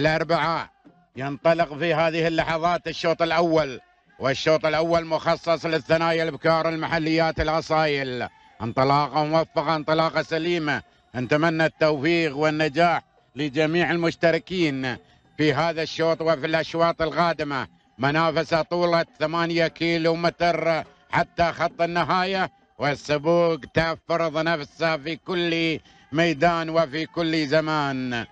الاربعاء ينطلق في هذه اللحظات الشوط الاول والشوط الاول مخصص للثنايا البكار المحليات الاصايل انطلاقه موفقه انطلاقه سليمه نتمنى التوفيق والنجاح لجميع المشتركين في هذا الشوط وفي الاشواط القادمه منافسه طولت 8 كيلو متر حتى خط النهايه والسبوق تفرض نفسه في كل ميدان وفي كل زمان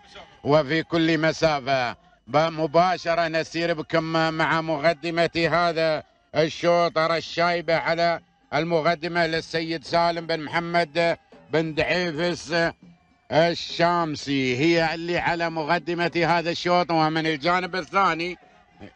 وفي كل مسافة مباشرة نسير بكم مع مقدمة هذا الشوطر الشايبة على المقدمة للسيد سالم بن محمد بن دعيفس الشامسي هي اللي على مقدمة هذا الشوط ومن الجانب الثاني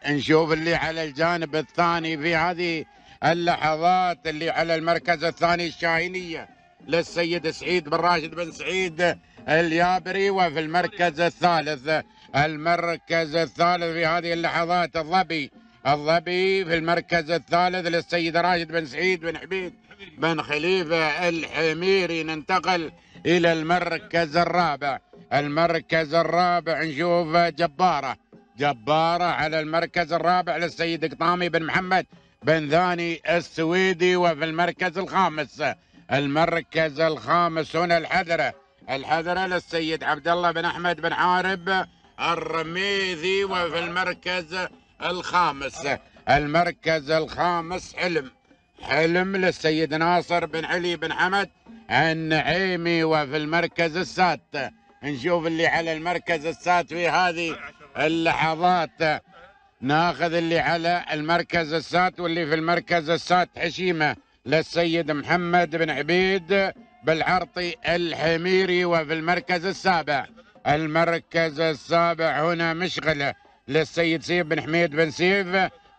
نشوف اللي على الجانب الثاني في هذه اللحظات اللي على المركز الثاني الشاهينية للسيد سعيد بن راشد بن سعيد اليابري وفي المركز الثالث المركز الثالث في هذه اللحظات الظبي الظبي في المركز الثالث للسيد راشد بن سعيد بن حبيب بن خليفة الحميري ننتقل إلى المركز الرابع المركز الرابع نشوف جبارة جبارة على المركز الرابع للسيد قطامي بن محمد بن ثاني السويدي وفي المركز الخامس المركز الخامس هنا الحذرة الحذرة للسيد عبد الله بن أحمد بن عارب الرميذي وفي المركز الخامس المركز الخامس حلم حلم للسيد ناصر بن علي بن حمد النعيمي وفي المركز السادس نشوف اللي على المركز السادس في هذه اللحظات ناخذ اللي على المركز السات واللي في المركز السات حشيمه للسيد محمد بن عبيد بالعرطي الحميري وفي المركز السابع المركز السابع هنا مشغله للسيد سيف بن حميد بن سيف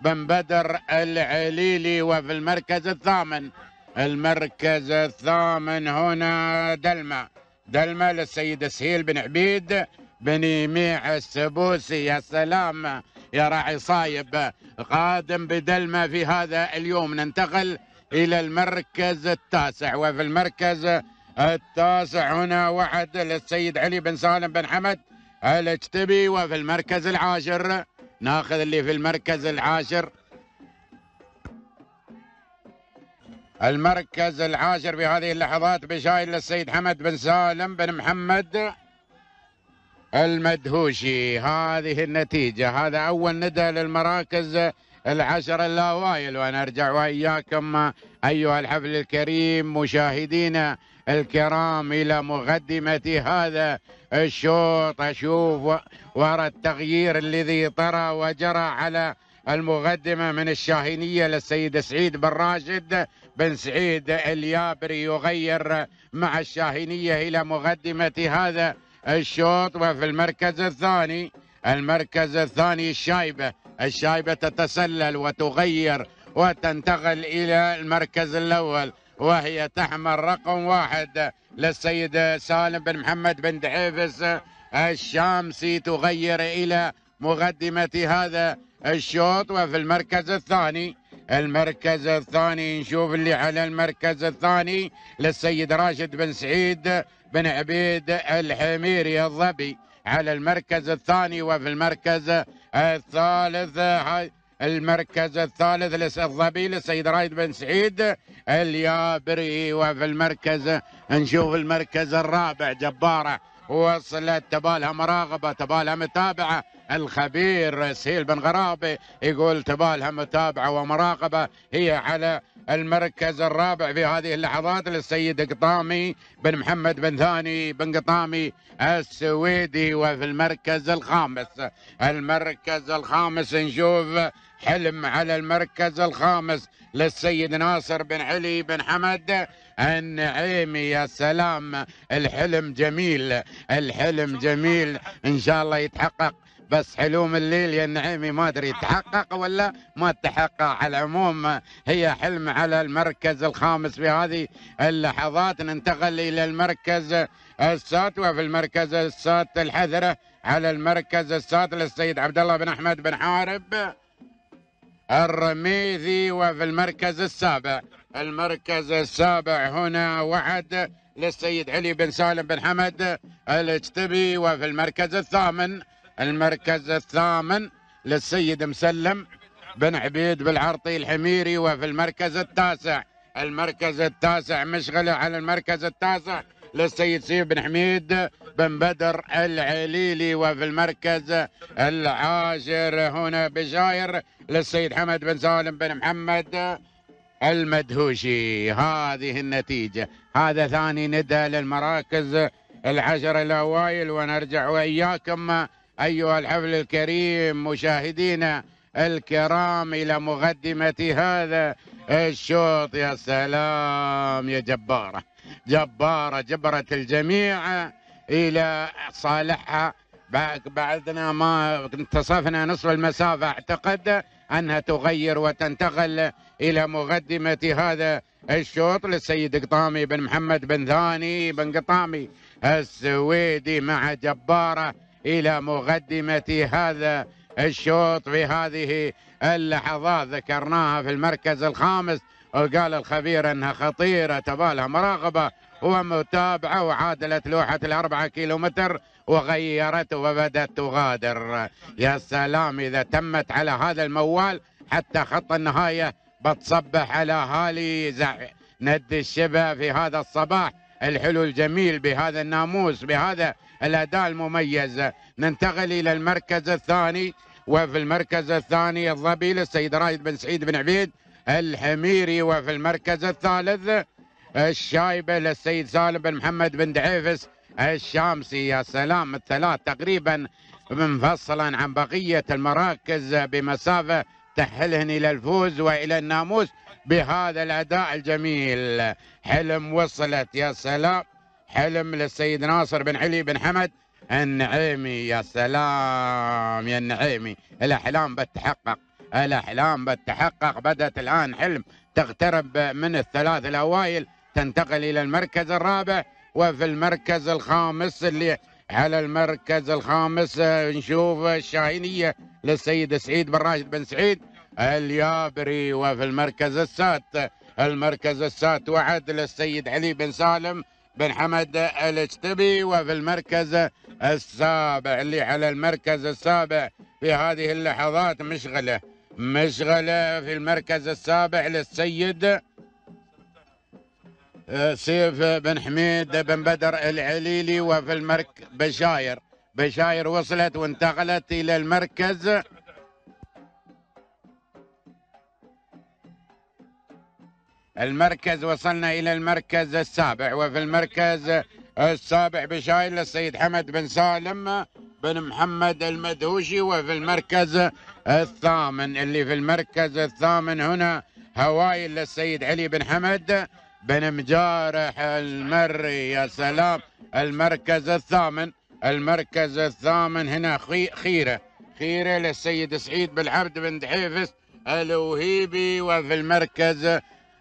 بن بدر العليلي وفي المركز الثامن المركز الثامن هنا دلمة دلمة للسيد سهيل بن عبيد بن يميع السبوسي يا سلام يا راعي صايب قادم بدلمة في هذا اليوم ننتقل إلى المركز التاسع وفي المركز التاسع هنا واحد للسيد علي بن سالم بن حمد الاجتبي وفي المركز العاشر ناخذ اللي في المركز العاشر المركز العاشر في هذه اللحظات بشايل للسيد حمد بن سالم بن محمد المدهوشي هذه النتيجة هذا أول ندى للمراكز العشر الأوائل وأنا أرجع وإياكم أيها الحفل الكريم مشاهدينا الكرام إلى مقدمة هذا الشوط أشوف وراء التغيير الذي طرى وجرى على المقدمة من الشاهينية للسيد سعيد بن راشد بن سعيد اليابري يغير مع الشاهينية إلى مقدمة هذا الشوط وفي المركز الثاني المركز الثاني الشايبة الشايبة تتسلل وتغير وتنتقل إلى المركز الأول وهي تحمل رقم واحد للسيد سالم بن محمد بن دحيفس الشامسي تغير إلى مقدمة هذا الشوط وفي المركز الثاني المركز الثاني نشوف اللي على المركز الثاني للسيد راشد بن سعيد بن عبيد الحميري الظبي على المركز الثاني وفي المركز الثالث المركز الثالث للظبي للسيد رايد بن سعيد اليابري وفي المركز نشوف المركز الرابع جباره وصلت تبالها مراقبة تبالها متابعة الخبير سهيل بن غرابي يقول تبالها متابعة ومراقبة هي على المركز الرابع في هذه اللحظات للسيد قطامي بن محمد بن ثاني بن قطامي السويدي وفي المركز الخامس المركز الخامس نشوف حلم على المركز الخامس للسيد ناصر بن علي بن حمد النعيمي يا سلام الحلم جميل الحلم جميل ان شاء الله يتحقق بس حلوم الليل يا النعيمي ما ادري تحقق ولا ما تحقق على العموم هي حلم على المركز الخامس في هذه اللحظات ننتقل الى المركز السات وفي المركز السات الحذرة على المركز السات للسيد عبد الله بن احمد بن حارب الرميذي وفي المركز السابع المركز السابع هنا وعد للسيد علي بن سالم بن حمد الاجتبي وفي المركز الثامن المركز الثامن للسيد مسلم بن عبيد بالعرطي الحميري وفي المركز التاسع المركز التاسع مشغلة على المركز التاسع للسيد سيف بن حميد بن بدر العليلي وفي المركز العاشر هنا بجاير للسيد حمد بن سالم بن محمد المدهوشي هذه النتيجة هذا ثاني ندى للمراكز العشر الأوائل ونرجع وإياكم أيها الحفل الكريم مشاهدينا الكرام إلى مقدمة هذا الشوط يا سلام يا جبارة جبارة جبرت الجميع إلى صالحها بعدنا ما انتصفنا نصف المسافة اعتقد أنها تغير وتنتقل إلى مقدمة هذا الشوط للسيد قطامي بن محمد بن ثاني بن قطامي السويدي مع جبارة إلى مقدمة هذا الشوط في هذه اللحظات ذكرناها في المركز الخامس قال الخبير انها خطيره تبالها مراقبه ومتابعه وعادلت لوحه الاربعه كيلومتر وغيرت وبدت تغادر يا سلام اذا تمت على هذا الموال حتى خط النهايه بتصبح على هالي ند الشبه في هذا الصباح الحلو الجميل بهذا الناموس بهذا الاداء المميز ننتقل الى المركز الثاني وفي المركز الثاني الظبي للسيد رايد بن سعيد بن عبيد الحميري وفي المركز الثالث الشايبة للسيد سالم بن محمد بن دعيفس الشامسي يا سلام الثلاث تقريبا منفصلا عن بقية المراكز بمسافة تحلهن إلى الفوز وإلى الناموس بهذا الأداء الجميل حلم وصلت يا سلام حلم للسيد ناصر بن علي بن حمد النعيمي يا سلام يا النعيمي الأحلام بتحقق الأحلام بتتحقق بدأت الآن حلم تقترب من الثلاث الأوائل تنتقل إلى المركز الرابع وفي المركز الخامس اللي على المركز الخامس آه، نشوف الشاهينية للسيد سعيد بن راشد بن سعيد اليابري وفي المركز السادس المركز السادس وعد للسيد علي بن سالم بن حمد الاجتبي وفي المركز السابع اللي على المركز السابع في هذه اللحظات مشغله مشغلة في المركز السابع للسيد آه، سيف بن حميد بن بدر العليلي وفي المركز بشاير بشاير وصلت وانتقلت إلى المركز المركز وصلنا إلى المركز السابع وفي المركز السابع بشاير للسيد حمد بن سالم بن محمد المدهوشي وفي المركز الثامن اللي في المركز الثامن هنا هوايل للسيد علي بن حمد بن مجارح المري يا سلام المركز الثامن المركز الثامن هنا خيره خيره للسيد سعيد بن عبد بن دحيفس الوهيبي وفي المركز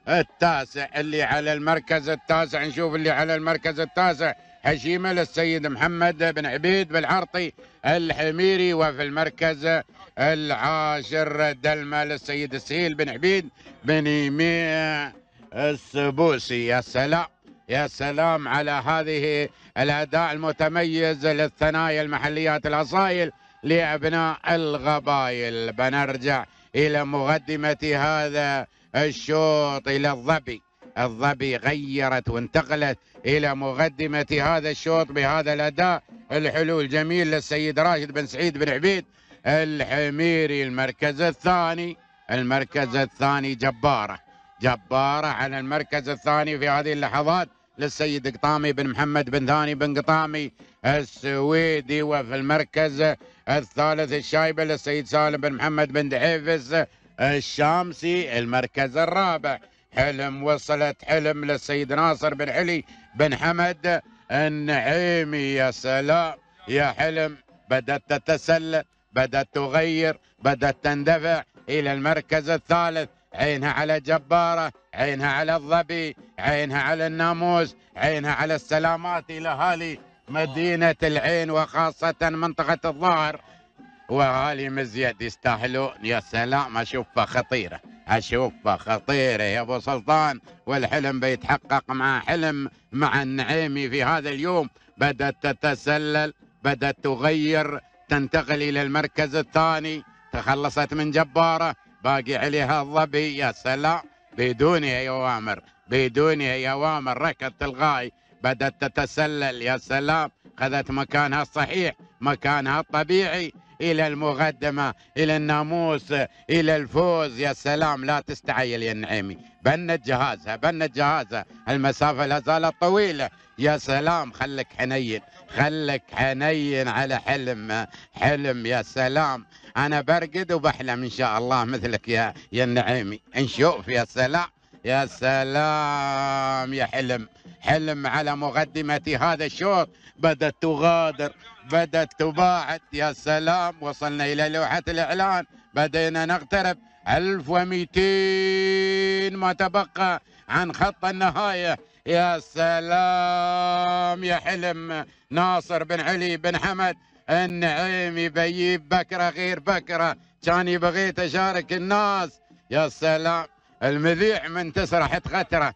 التاسع اللي على المركز التاسع نشوف اللي على المركز التاسع هشيمة للسيد محمد بن عبيد بن عرطي الحميري وفي المركز العاشر دلمة للسيد السهيل بن عبيد بن يميع السبوسي يا سلام يا سلام على هذه الأداء المتميز للثنايا المحليات الأصايل لأبناء الغبايل بنرجع إلى مقدمة هذا الشوط إلى الظبي الظبي غيرت وانتقلت إلى مقدمة هذا الشوط بهذا الأداء الحلو الجميل للسيد راشد بن سعيد بن عبيد الحميري المركز الثاني المركز الثاني جبارة جبارة على المركز الثاني في هذه اللحظات للسيد قطامي بن محمد بن ثاني بن قطامي السويدي وفي المركز الثالث الشايبة للسيد سالم بن محمد بن دحيفس الشامسي المركز الرابع حلم وصلت حلم للسيد ناصر بن علي بن حمد النعيمي يا سلام يا حلم بدأت تتسلل بدأت تغير بدأت تندفع إلى المركز الثالث عينها على جبارة عينها على الظبي عينها على الناموس عينها على السلامات إلى هالي مدينة العين وخاصة منطقة الظهر وهالي مزيد يستاهلون يا سلام أشوفها خطيرة أشوفها خطيرة يا أبو سلطان والحلم بيتحقق مع حلم مع النعيمي في هذا اليوم بدأت تتسلل بدأت تغير تنتقل إلى المركز الثاني تخلصت من جبارة باقي عليها الظبي يا سلام بدون أي أوامر بدون أي أوامر ركضت الغاي بدأت تتسلل يا سلام خذت مكانها الصحيح مكانها الطبيعي إلى المقدمة إلى الناموس إلى الفوز يا سلام لا تستعيل يا النعيمي بنت جهازها بنت جهازها المسافة لا زالت طويلة يا سلام خلك حنين خلك حنين على حلم حلم يا سلام أنا برقد وبحلم إن شاء الله مثلك يا يا النعيمي نشوف يا سلام يا سلام يا حلم حلم على مقدمة هذا الشوط بدأت تغادر بدت تباعد يا سلام وصلنا إلى لوحة الإعلان بدينا نقترب 1200 ما تبقى عن خط النهاية يا سلام يا حلم ناصر بن علي بن حمد النعيمي بيجيب بكرة غير بكرة كان بغيت أشارك الناس يا سلام المذيع من تسرح تغتره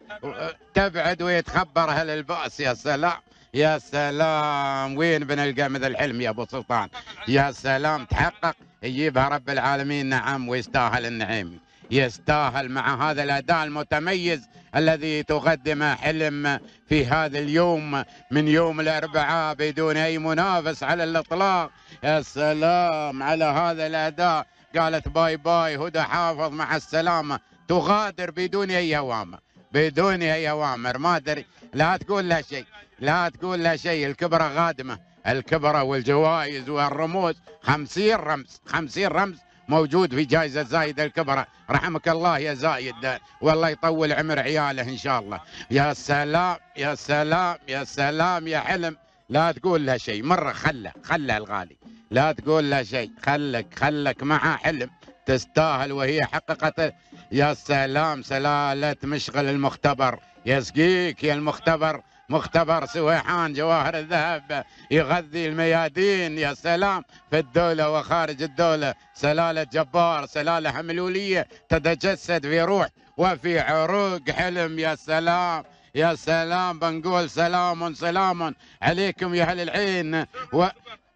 تبعد ويتخبر هل البأس يا سلام يا سلام وين بنلقى مثل الحلم يا ابو سلطان يا سلام تحقق يجيبها رب العالمين نعم ويستاهل النعيم يستاهل مع هذا الاداء المتميز الذي تقدمه حلم في هذا اليوم من يوم الاربعاء بدون اي منافس على الاطلاق يا سلام على هذا الاداء قالت باي باي هدى حافظ مع السلامه تغادر بدون اي اوامر بدون اي اوامر ما ادري لا تقول لها شيء لا تقول لا شيء الكبرى غادمة الكبرى والجوائز والرموز خمسين رمز خمسين رمز موجود في جائزة زايد الكبرى رحمك الله يا زايد والله يطول عمر عياله إن شاء الله يا سلام يا سلام يا سلام يا حلم لا تقول له شيء مرة خله خله الغالي لا تقول له شيء خلك خلك مع حلم تستاهل وهي حققت يا سلام سلالة مشغل المختبر يسقيك يا المختبر مختبر سويحان جواهر الذهب يغذي الميادين يا سلام في الدولة وخارج الدولة سلالة جبار سلالة حملولية تتجسد في روح وفي عروق حلم يا سلام يا سلام بنقول سلام سلام عليكم يا أهل العين و...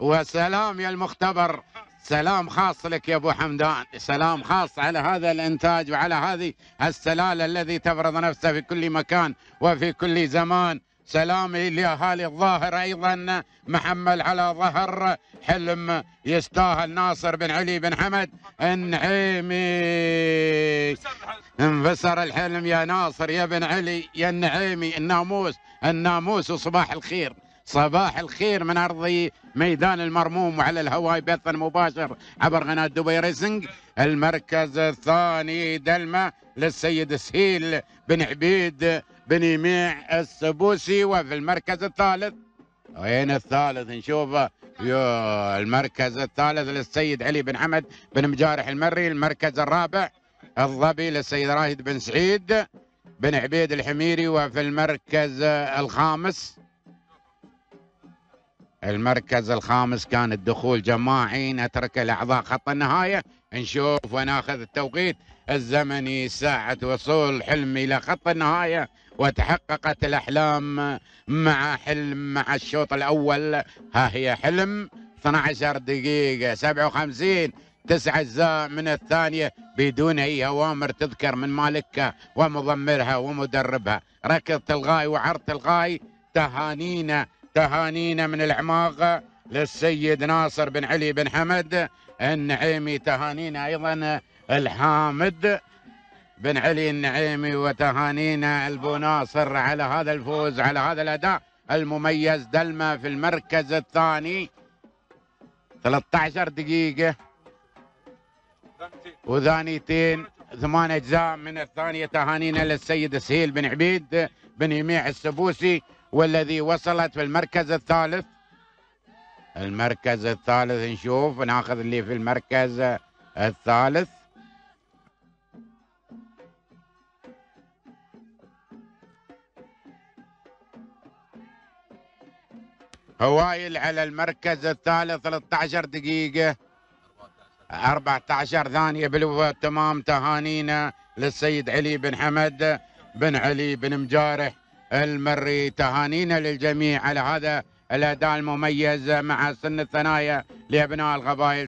وسلام يا المختبر سلام خاص لك يا ابو حمدان سلام خاص على هذا الانتاج وعلى هذه السلاله الذي تفرض نفسها في كل مكان وفي كل زمان سلامي لأهالي الظاهر أيضا محمل على ظهر حلم يستاهل ناصر بن علي بن حمد النعيمي انفسر الحلم يا ناصر يا بن علي يا النعيمي الناموس الناموس وصباح الخير صباح الخير من أرض ميدان المرموم وعلى الهواء بث مباشر عبر قناة دبي ريسنج المركز الثاني دلمة للسيد سهيل بن عبيد بن يميع السبوسي وفي المركز الثالث وين الثالث نشوفه يو المركز الثالث للسيد علي بن حمد بن مجارح المري المركز الرابع الظبي للسيد راهد بن سعيد بن عبيد الحميري وفي المركز الخامس المركز الخامس كان الدخول جماعي نترك الاعضاء خط النهايه نشوف وناخذ التوقيت الزمني ساعة وصول حلمي إلى خط النهاية وتحققت الأحلام مع حلم مع الشوط الأول ها هي حلم 12 دقيقة 57 تسع أجزاء من الثانية بدون أي أوامر تذكر من مالكها ومضمرها ومدربها ركض الغاي وعرض الغاي تهانينا تهانينا من العماق للسيد ناصر بن علي بن حمد النعيمي تهانينا أيضا الحامد بن علي النعيمي وتهانينا البو ناصر على هذا الفوز على هذا الاداء المميز دلمه في المركز الثاني 13 دقيقه وثانيتين ثمان اجزاء من الثانيه تهانينا للسيد سهيل بن عبيد بن يميع السبوسي والذي وصلت في المركز الثالث المركز الثالث نشوف ناخذ اللي في المركز الثالث هوايل على المركز الثالث 13 دقيقة 14 ثانية بالوفاة تمام تهانينا للسيد علي بن حمد بن علي بن مجارح المري تهانينا للجميع على هذا الأداء المميز مع سن الثنايا لأبناء القبائل